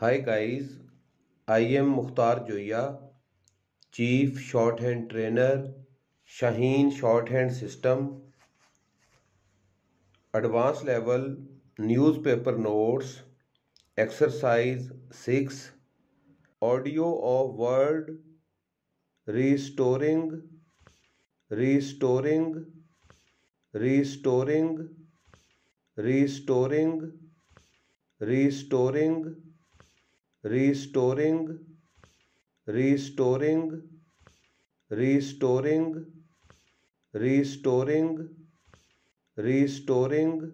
hi guys I am Mukhtar Joya chief short hand trainer Shaheen short hand system advance level newspaper notes exercise six audio of word restoring restoring restoring restoring restoring restoring restoring restoring restoring restoring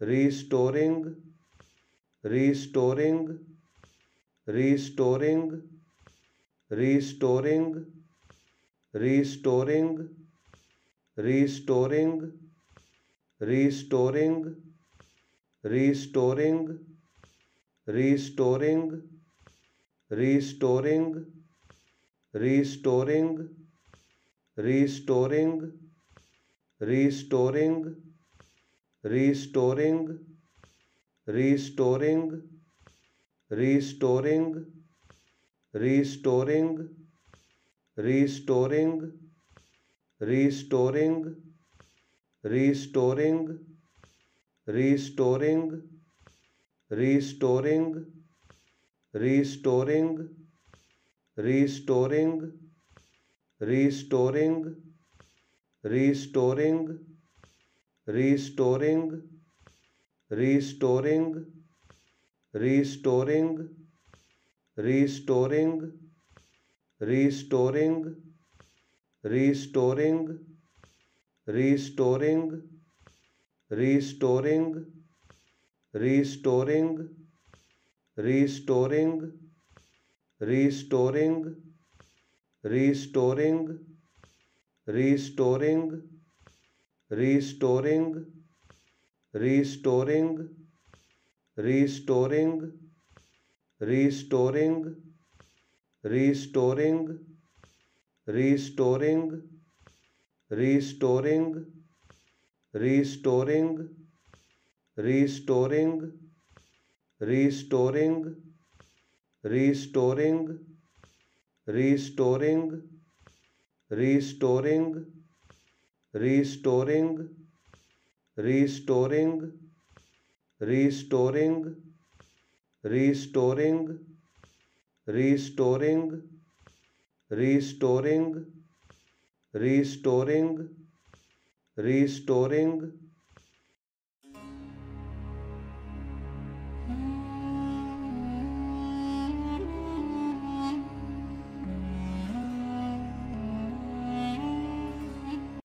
restoring restoring restoring restoring restoring restoring restoring restoring restoring restoring restoring restoring restoring restoring restoring restoring restoring restoring restoring restoring restoring restoring restoring restoring restoring restoring restoring restoring restoring restoring restoring restoring restoring restoring restoring restoring restoring restoring restoring restoring restoring restoring restoring restoring restoring restoring restoring restoring restoring restoring restoring restoring restoring restoring restoring restoring restoring restoring restoring restoring